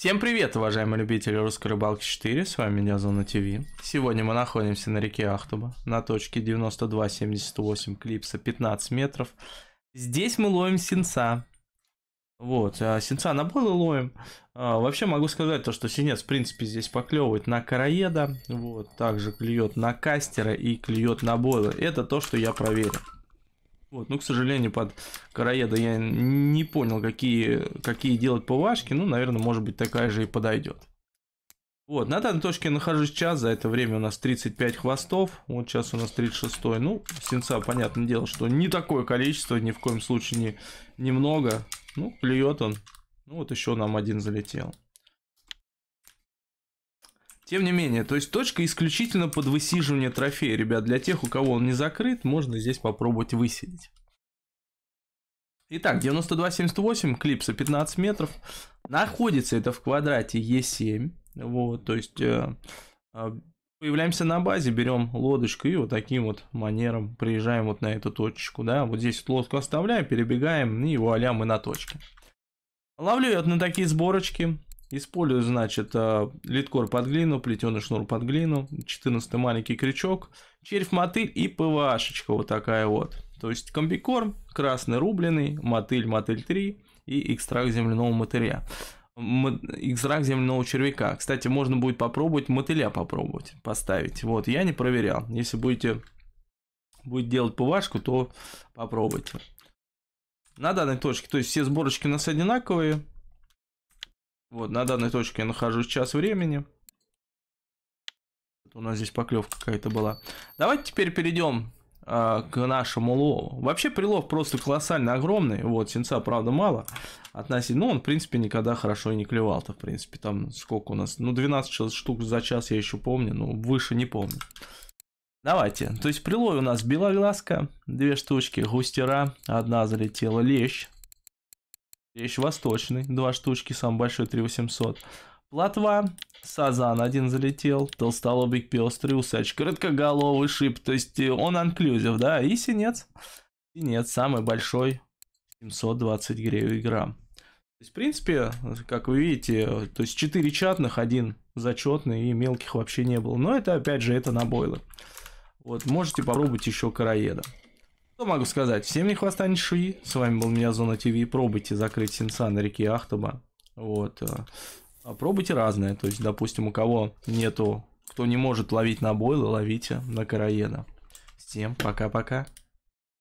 Всем привет, уважаемые любители русской рыбалки 4, с вами Нязона ТВ. Сегодня мы находимся на реке Ахтуба, на точке 9278 клипса 15 метров. Здесь мы ловим синца, Вот, а, синца на бойлы ловим. А, вообще могу сказать то, что синец, в принципе, здесь поклевывает на караеда, вот, также клюет на кастера и клюет на бойлы. Это то, что я проверил. Вот, ну, к сожалению, под короеда я не понял, какие, какие делать ПВАшки. Ну, наверное, может быть, такая же и подойдет. Вот, на данной точке я нахожусь сейчас, За это время у нас 35 хвостов. Вот сейчас у нас 36. Ну, синца, понятное дело, что не такое количество, ни в коем случае не, немного. Ну, клюет он. Ну, вот еще нам один залетел. Тем не менее, то есть точка исключительно под высиживание трофея, ребят. Для тех, у кого он не закрыт, можно здесь попробовать высидеть. Итак, 92.78, клипса 15 метров. Находится это в квадрате Е7. Вот, то есть э, э, появляемся на базе, берем лодочку и вот таким вот манером приезжаем вот на эту точечку. Да, вот здесь вот лодку оставляем, перебегаем и вуаля мы на точке. Ловлю я на такие сборочки. Использую, значит, э, литкор под глину, плетеный шнур под глину, 14 маленький крючок, червь мотыль и ПВАшечка вот такая вот. То есть комбикорм, красный рубленый, мотыль, мотыль 3 и экстракт земляного мотыля. Экстракт земляного червяка. Кстати, можно будет попробовать мотыля попробовать, поставить. Вот, я не проверял. Если будете будет делать ПВАшку, то попробуйте. На данной точке, то есть все сборочки у нас одинаковые, вот, на данной точке я нахожусь час времени. У нас здесь поклевка какая-то была. Давайте теперь перейдем э, к нашему лову. Вообще прилов просто колоссально огромный. Вот, сенца, правда, мало относительно. Ну, он, в принципе, никогда хорошо и не клевал-то, в принципе. Там сколько у нас? Ну, 12 штук за час я еще помню, но ну, выше не помню. Давайте. То есть прилой у нас белоглазка, две штучки, густера, одна залетела лещ, еще восточный, два штучки, сам большой 3800. Платва, Сазан один залетел, толстолобик пестрый, усач, короткоголовый шип, то есть э, он анклюзив, да, и синец. Синец самый большой, 720 гривен грамм. То есть, в принципе, как вы видите, то есть 4 чатных, один зачетный и мелких вообще не было. Но это, опять же, это на бойлер. Вот, можете попробовать еще караеда. Что могу сказать? Всем не хвоста не шуи. С вами был меня Зона ТВ. Пробуйте закрыть сенса на реке Ахтаба. Вот. Э, а пробуйте разное. То есть, допустим, у кого нету, кто не может ловить на бойлы, ловите на караеда. Всем пока-пока.